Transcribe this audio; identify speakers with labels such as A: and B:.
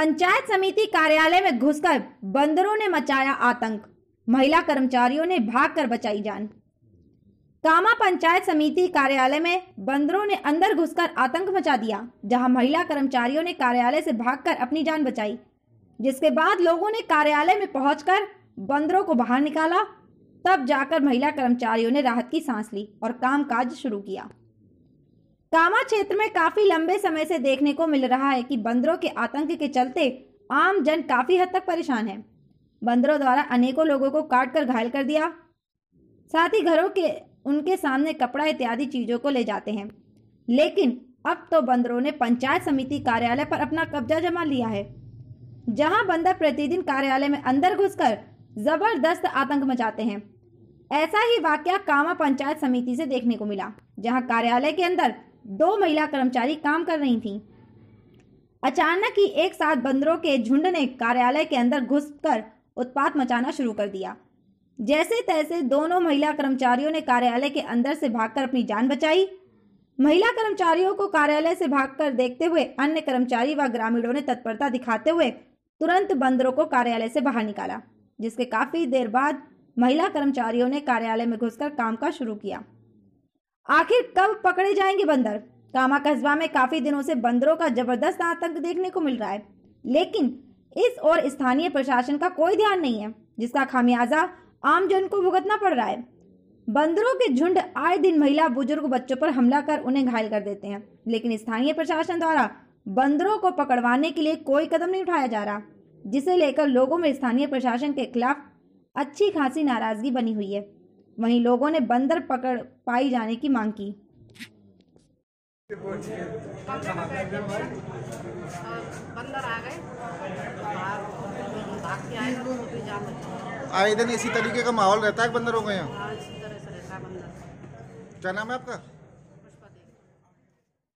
A: पंचायत समिति कार्यालय में घुसकर बंदरों ने मचाया आतंक महिला कर्मचारियों ने भागकर बचाई जान कामा पंचायत समिति कार्यालय में बंदरों ने अंदर घुसकर आतंक मचा दिया जहां महिला कर्मचारियों ने कार्यालय से भागकर अपनी जान बचाई जिसके बाद लोगों ने कार्यालय में पहुंचकर बंदरों को बाहर निकाला तब जाकर महिला कर्मचारियों ने राहत की सांस ली और कामकाज शुरू किया कामा क्षेत्र में काफी लंबे समय से देखने को मिल रहा है कि बंदरों के आतंक के चलते आम जन काफी हद तक परेशान है बंदरों द्वारा अनेकों लोगों को काट कर घायल कर दिया साथ ही घरों के उनके सामने कपड़ा इत्यादि चीजों को ले जाते हैं लेकिन अब तो बंदरों ने पंचायत समिति कार्यालय पर अपना कब्जा जमा लिया है जहां बंदर प्रतिदिन कार्यालय में अंदर घुसकर जबरदस्त आतंक मचाते हैं ऐसा ही वाक्य कामा पंचायत समिति से देखने को मिला जहां कार्यालय के अंदर दो महिला कर्मचारी काम कर रही थीं। अचानक ही एक साथ बंदरों के झुंड ने कार्यालय के अंदर घुसकर उत्पात मचाना शुरू कर दिया जैसे तैसे दोनों महिला कर्मचारियों ने कार्यालय के अंदर से भागकर अपनी जान बचाई महिला कर्मचारियों को कार्यालय से भागकर देखते हुए अन्य कर्मचारी व ग्रामीणों ने तत्परता दिखाते हुए तुरंत बंदरों को कार्यालय से बाहर निकाला जिसके काफी देर बाद महिला कर्मचारियों ने कार्यालय में घुसकर काम का शुरू किया आखिर कब पकड़े जाएंगे बंदर कामा कस्बा में काफी दिनों से बंदरों का जबरदस्त आतंक देखने को मिल रहा है लेकिन इस और स्थानीय प्रशासन का कोई ध्यान नहीं है जिसका खामियाजा आम जन को भुगतना पड़ रहा है बंदरों के झुंड आए दिन महिला बुजुर्ग बच्चों पर हमला कर उन्हें घायल कर देते हैं लेकिन स्थानीय प्रशासन द्वारा बंदरों को पकड़वाने के लिए कोई कदम नहीं उठाया जा रहा जिसे लेकर लोगों में स्थानीय प्रशासन के खिलाफ अच्छी खासी नाराज़गी बनी हुई है वहीं लोगों ने बंदर पकड़ पाई जाने की मांग की आए हाँ, दिन इसी तरीके का माहौल रहता है बंदरों का यहाँ क्या नाम है आपका